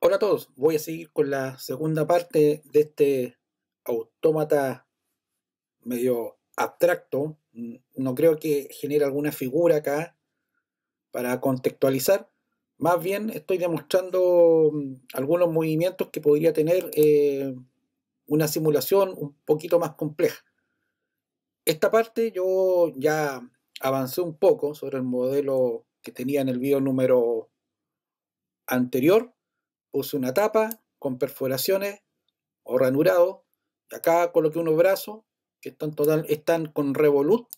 Hola a todos, voy a seguir con la segunda parte de este autómata medio abstracto. Mm, no creo que genere alguna figura acá para contextualizar. Más bien estoy demostrando mm, algunos movimientos que podría tener eh, una simulación un poquito más compleja. Esta parte yo ya avancé un poco sobre el modelo que tenía en el video número anterior puse una tapa con perforaciones o ranurado. Y acá coloqué unos brazos que están, total, están con revolut,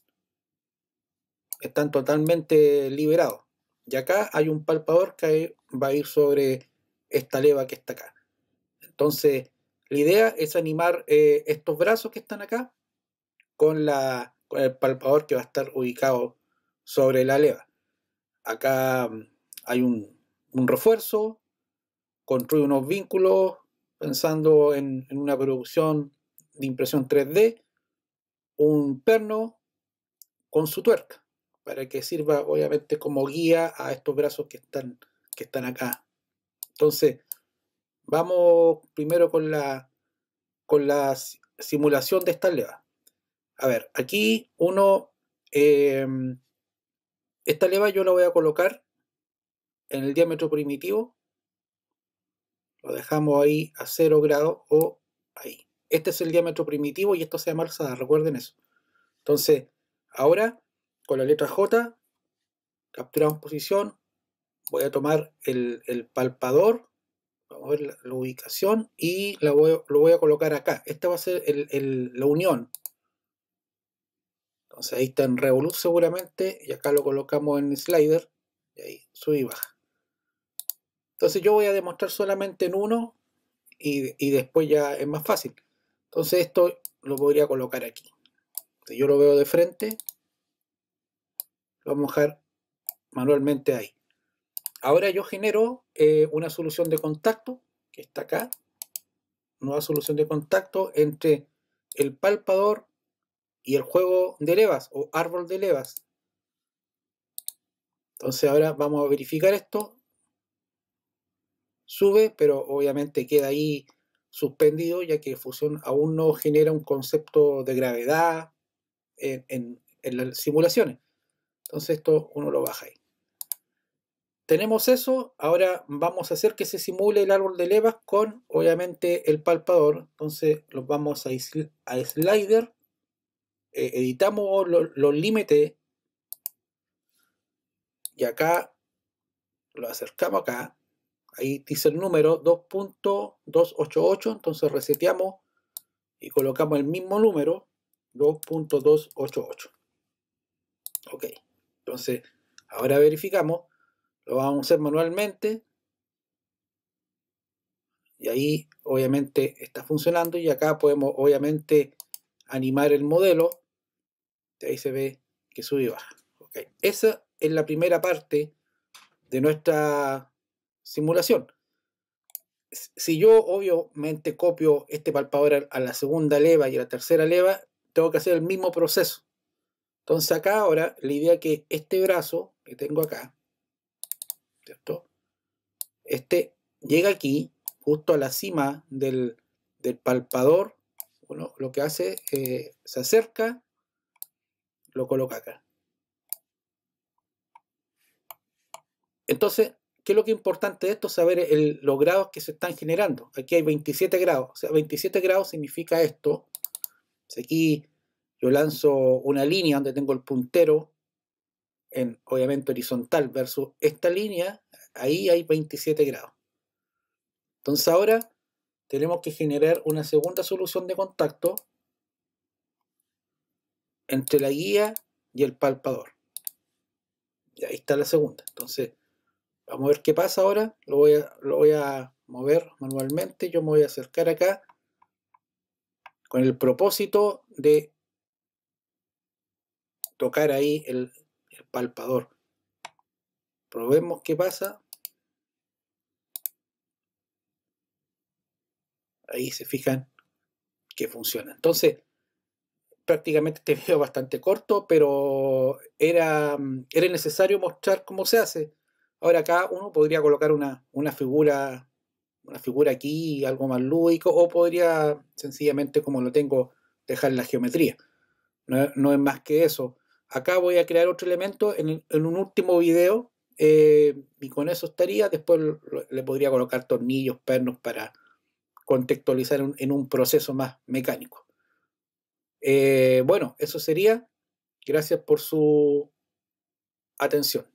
están totalmente liberados. Y acá hay un palpador que va a ir sobre esta leva que está acá. Entonces, la idea es animar eh, estos brazos que están acá con, la, el palpador que va a estar ubicado sobre la leva. Acá mm, hay un, un refuerzo, construye unos vínculos pensando en, una producción de impresión 3D, un perno con su tuerca, para que sirva obviamente como guía a estos brazos que están, que están acá. Entonces, vamos primero con la, con simulación de esta leva. A ver, aquí uno, em, esta leva yo la voy a colocar en el diámetro primitivo lo dejamos ahí a 0 grado o ahí. Este es el diámetro primitivo y esto se llama alzada, recuerden eso. Entonces, ahora con la letra J capturamos posición. Voy a tomar el, palpador, vamos a ver la, ubicación y lo voy a colocar acá. Esta va a ser la unión. Entonces ahí está en Revolut seguramente y acá lo colocamos en slider y ahí sube y baja. Entonces yo voy a demostrar solamente en uno y, después ya es más fácil. Entonces esto lo podría colocar aquí. Si yo lo veo de frente. Lo vamos a dejar manualmente ahí. Ahora yo genero eh, una solución de contacto, que está acá. Nueva solución de contacto entre el palpador y el juego de levas o árbol de levas. Entonces ahora vamos a verificar esto sube, pero obviamente queda ahí suspendido, ya que fusión aún no genera un concepto de gravedad en, las simulaciones. Entonces esto uno lo baja ahí. Tenemos eso, ahora vamos a hacer que se simule el árbol de levas con, obviamente, el palpador. Entonces los vamos a, a slider, eh, editamos los límites y acá lo acercamos acá ahí dice el número 2.288, entonces reseteamos y colocamos el mismo número 2.288. Ok, entonces ahora verificamos, lo vamos a hacer manualmente y ahí obviamente está funcionando y acá podemos obviamente animar el modelo ahí se ve que sube y baja. Esa es la primera parte de nuestra simulación. Si yo obviamente copio este palpador a la segunda leva y a la tercera leva, tengo que hacer el mismo proceso. Entonces acá ahora la idea es que este brazo que tengo acá, Este llega aquí, justo a la cima del, palpador. Bueno, lo que hace, eh, se acerca, lo coloca acá. Entonces, lo que es importante de esto? es Saber los grados que se están generando. Aquí hay 27 grados. O sea, 27 grados significa esto. aquí yo lanzo una línea donde tengo el puntero en, obviamente, horizontal versus esta línea. Ahí hay 27 grados. Entonces ahora tenemos que generar una segunda solución de contacto entre la guía y el palpador. Y ahí está la segunda. Entonces, Vamos a ver qué pasa ahora. Lo voy a, mover manualmente. Yo me voy a acercar acá con el propósito de tocar ahí el, palpador. Probemos qué pasa. Ahí se fijan que funciona. Entonces, prácticamente este video bastante corto, pero era necesario mostrar cómo se hace. Ahora acá uno podría colocar una, figura una figura aquí, algo más lúdico, o podría sencillamente, como lo tengo, dejar la geometría. No, es más que eso. Acá voy a crear otro elemento en, un último video eh, y con eso estaría. Después le podría colocar tornillos, pernos para contextualizar en un proceso más mecánico. Eh, bueno, eso sería. Gracias por su atención.